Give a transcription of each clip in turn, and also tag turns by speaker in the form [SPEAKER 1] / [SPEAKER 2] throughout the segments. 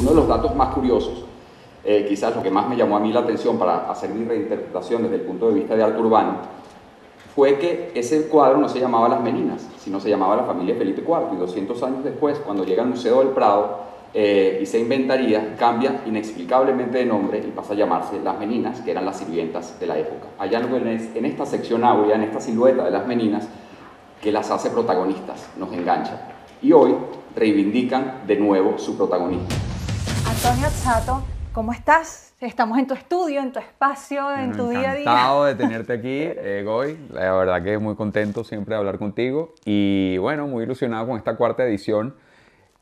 [SPEAKER 1] uno de los datos más curiosos, eh, quizás lo que más me llamó a mí la atención para hacer mi reinterpretación desde el punto de vista de arte urbano, fue que ese cuadro no se llamaba Las Meninas, sino se llamaba la familia Felipe IV. Y 200 años después, cuando llega al Museo del Prado eh, y se inventaría, cambia inexplicablemente de nombre y pasa a llamarse Las Meninas, que eran las sirvientas de la época. Hay algo en, esta sección áurea, en esta silueta de las Meninas, que las hace protagonistas, nos engancha. Y hoy reivindican de nuevo su protagonismo.
[SPEAKER 2] Antonio Chato. ¿Cómo estás? Estamos en tu estudio, en tu espacio, en tu día a día. Encantado
[SPEAKER 1] de tenerte aquí, eh, Goy. La verdad que muy contento siempre de hablar contigo y bueno, muy ilusionado con esta cuarta edición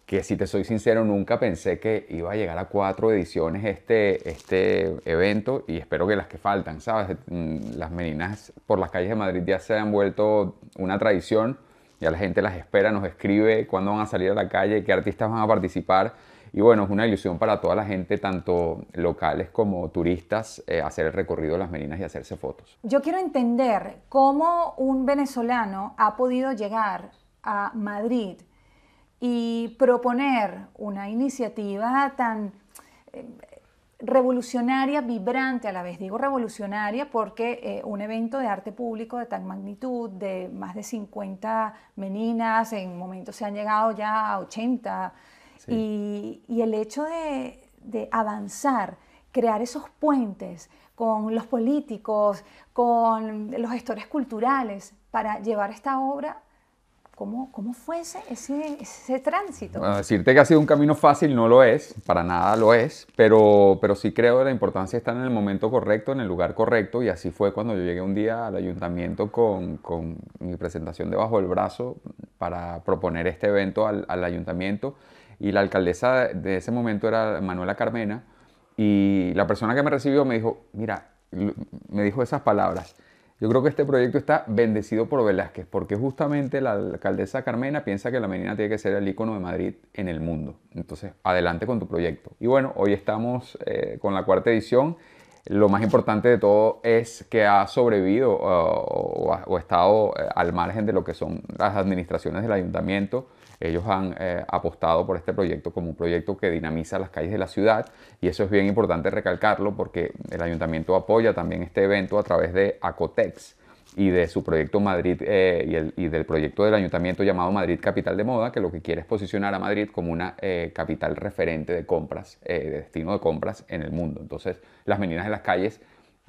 [SPEAKER 1] que si te soy sincero nunca pensé que iba a llegar a cuatro ediciones este, este evento y espero que las que faltan, ¿sabes? Mm, las meninas por las calles de Madrid ya se han vuelto una tradición, ya la gente las espera, nos escribe cuándo van a salir a la calle, qué artistas van a participar y bueno, es una ilusión para toda la gente, tanto locales como turistas, eh, hacer el recorrido de las meninas y hacerse fotos.
[SPEAKER 2] Yo quiero entender cómo un venezolano ha podido llegar a Madrid y proponer una iniciativa tan eh, revolucionaria, vibrante a la vez. Digo revolucionaria porque eh, un evento de arte público de tal magnitud, de más de 50 meninas, en momentos se han llegado ya a 80 y, el hecho de, avanzar, crear esos puentes con los políticos, con los gestores culturales, para llevar esta obra ¿Cómo, ¿Cómo, fue ese, ese, tránsito?
[SPEAKER 1] decirte que ha sido un camino fácil no lo es, para nada lo es, pero, pero sí creo que la importancia está en el momento correcto, en el lugar correcto, y así fue cuando yo llegué un día al ayuntamiento con, con mi presentación debajo del brazo para proponer este evento al, al ayuntamiento y la alcaldesa de ese momento era Manuela Carmena, y la persona que me recibió me dijo, mira, me dijo esas palabras. Yo creo que este proyecto está bendecido por Velázquez, porque justamente la alcaldesa Carmena piensa que la menina tiene que ser el icono de Madrid en el mundo. Entonces, adelante con tu proyecto. Y bueno, hoy estamos eh, con la cuarta edición lo más importante de todo es que ha sobrevivido uh, o, estado eh, al margen de lo que son las administraciones del ayuntamiento. Ellos han eh, apostado por este proyecto como un proyecto que dinamiza las calles de la ciudad y eso es bien importante recalcarlo porque el ayuntamiento apoya también este evento a través de Acotex, y de su proyecto Madrid eh, y, el, y, del proyecto del ayuntamiento llamado Madrid Capital de Moda, que lo que quiere es posicionar a Madrid como una eh, capital referente de compras, eh, de destino de compras en el mundo. Entonces, las meninas en las calles,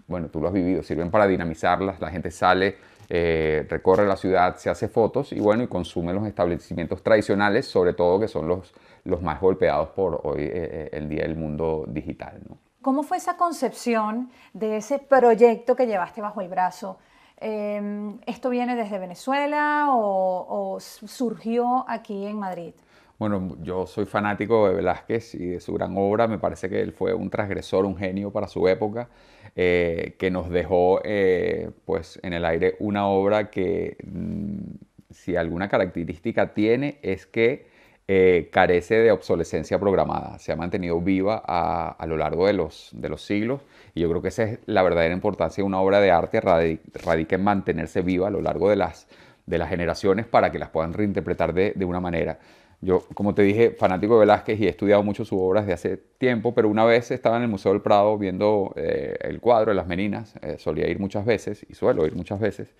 [SPEAKER 1] bueno, tú lo has vivido, sirven para dinamizarlas, la gente sale, recorre la ciudad, se hace fotos y bueno, y consume los establecimientos tradicionales, sobre todo que son los, los más golpeados por hoy el día del mundo digital.
[SPEAKER 2] ¿Cómo fue esa concepción de ese proyecto que llevaste bajo el brazo? Em, ¿Esto viene desde Venezuela o, surgió aquí en Madrid?
[SPEAKER 1] Bueno, yo soy fanático de Velázquez y de su gran obra. Me parece que él fue un transgresor, un genio para su época, eh, que nos dejó eh, pues, en el aire una obra que, mm, si alguna característica tiene, es que eh, carece de obsolescencia programada, se ha mantenido viva a, lo largo de los, de los, siglos y yo creo que esa es la verdadera importancia de una obra de arte, radica en mantenerse viva a lo largo de las, de las generaciones para que las puedan reinterpretar de, una manera. Yo, como te dije, fanático de Velázquez y he estudiado mucho sus obras de hace tiempo, pero una vez estaba en el Museo del Prado viendo eh, el cuadro de las Meninas, eh, solía ir muchas veces y suelo ir muchas veces,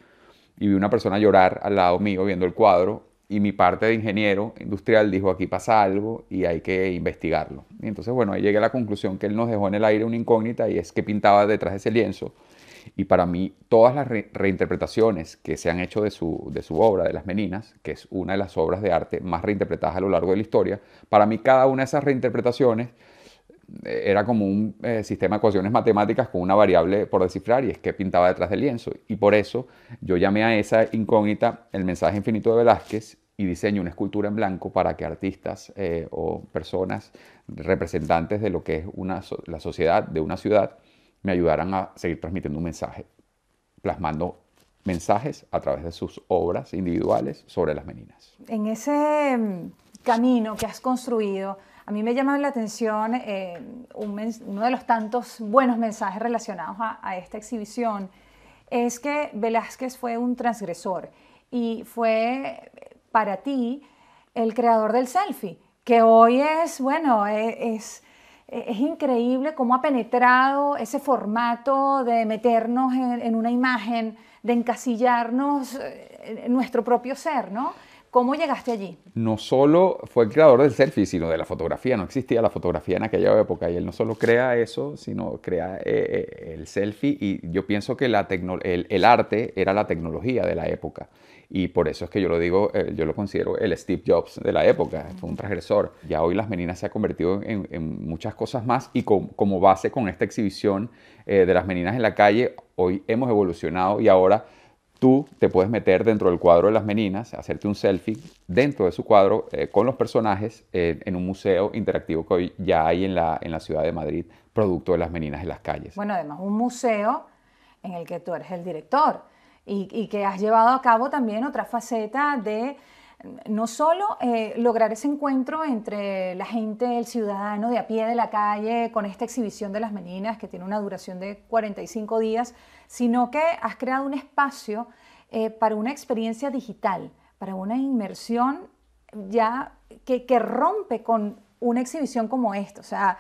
[SPEAKER 1] y vi una persona llorar al lado mío viendo el cuadro y mi parte de ingeniero industrial dijo aquí pasa algo y hay que investigarlo. Y entonces, bueno, ahí llegué a la conclusión que él nos dejó en el aire una incógnita y es que pintaba detrás de ese lienzo. Y para mí, todas las reinterpretaciones que se han hecho de su, de su obra, de Las Meninas, que es una de las obras de arte más reinterpretadas a lo largo de la historia, para mí cada una de esas reinterpretaciones eh, era como un eh, sistema de ecuaciones matemáticas con una variable por descifrar y es que pintaba detrás del lienzo. Y por eso yo llamé a esa incógnita el mensaje infinito de Velázquez y diseño una escultura en blanco para que artistas eh, o personas representantes de lo que es una, la sociedad de una ciudad me ayudaran a seguir transmitiendo un mensaje, plasmando mensajes a través de sus obras individuales sobre las meninas.
[SPEAKER 2] En ese camino que has construido. A mí me llama la atención eh, uno de los tantos buenos mensajes relacionados a, esta exhibición, es que Velázquez fue un transgresor y fue eh, para ti el creador del selfie, que hoy es, bueno, eh, es, es increíble cómo ha penetrado ese formato de meternos en, en una imagen, de encasillarnos en nuestro propio ser, ¿no? ¿Cómo llegaste allí?
[SPEAKER 1] No solo fue el creador del selfie, sino de la fotografía. No existía la fotografía en aquella época y él no solo crea eso, sino crea eh, eh, el selfie y yo pienso que el, arte era la tecnología de la época. Y por eso es que yo lo digo, eh, yo lo considero el Steve Jobs de la época, fue un transgresor. Ya hoy Las Meninas se ha convertido en, muchas cosas más y como base con esta exhibición de Las Meninas en la calle, hoy hemos evolucionado y ahora tú te puedes meter dentro del cuadro de las meninas, hacerte un selfie dentro de su cuadro eh, con los personajes eh, en un museo interactivo que hoy ya hay en la, en la ciudad de Madrid, producto de las meninas en las calles.
[SPEAKER 2] Bueno, además un museo en el que tú eres el director y que has llevado a cabo también otra faceta de no solo eh, lograr ese encuentro entre la gente, el ciudadano de a pie de la calle, con esta exhibición de las meninas que tiene una duración de 45 días, sino que has creado un espacio eh, para una experiencia digital, para una inmersión ya que, rompe con una exhibición como esta. O sea,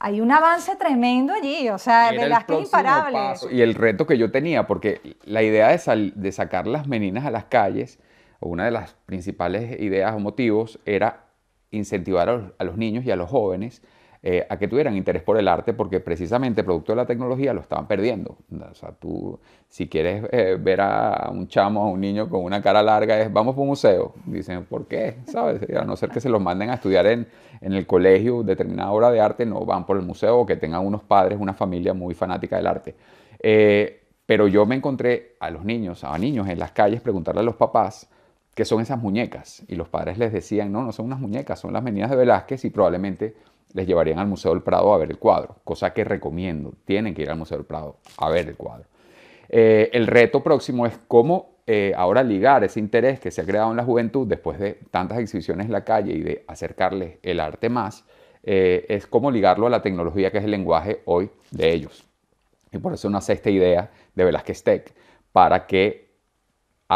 [SPEAKER 2] hay un avance tremendo allí, o sea, Y
[SPEAKER 1] el reto que yo tenía, porque la idea es de sacar las meninas a las calles una de las principales ideas o motivos era incentivar a los, niños y a los jóvenes eh, a que tuvieran interés por el arte porque precisamente producto de la tecnología lo estaban perdiendo. tú si quieres eh, ver a un chamo, a un niño con una cara larga, es vamos por un museo. Dicen, ¿por qué? ¿Sabes? A no ser que se los manden a estudiar en, el colegio determinada obra de arte, no van por el museo o que tengan unos padres, una familia muy fanática del arte. Eh, pero yo me encontré a los niños, a niños en las calles, preguntarle a los papás que son esas muñecas. Y los padres les decían, no, no son unas muñecas, son las meninas de Velázquez y probablemente les llevarían al Museo del Prado a ver el cuadro, cosa que recomiendo, tienen que ir al Museo del Prado a ver el cuadro. Eh, el reto próximo es cómo eh, ahora ligar ese interés que se ha creado en la juventud después de tantas exhibiciones en la calle y de acercarles el arte más, eh, es cómo ligarlo a la tecnología que es el lenguaje hoy de ellos. Y por eso una sexta idea de Velázquez Tech, para que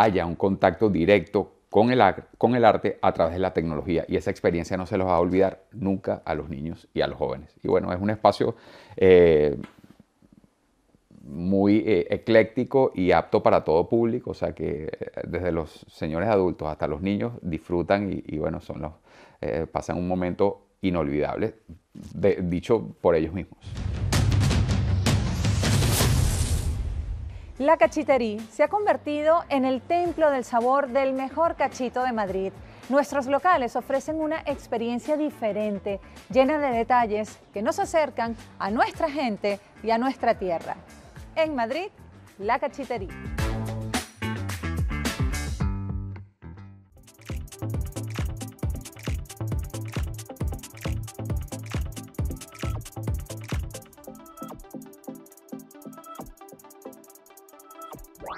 [SPEAKER 1] haya un contacto directo con el, con el arte a través de la tecnología. Y esa experiencia no se los va a olvidar nunca a los niños y a los jóvenes. Y bueno, es un espacio eh, muy eh, ecléctico y apto para todo público, o sea que eh, desde los señores adultos hasta los niños disfrutan y, bueno, son los, pasan un momento inolvidable, dicho por ellos mismos.
[SPEAKER 2] La cachitería se ha convertido en el templo del sabor del mejor cachito de Madrid. Nuestros locales ofrecen una experiencia diferente, llena de detalles que nos acercan a nuestra gente y a nuestra tierra. En Madrid, la cachitería.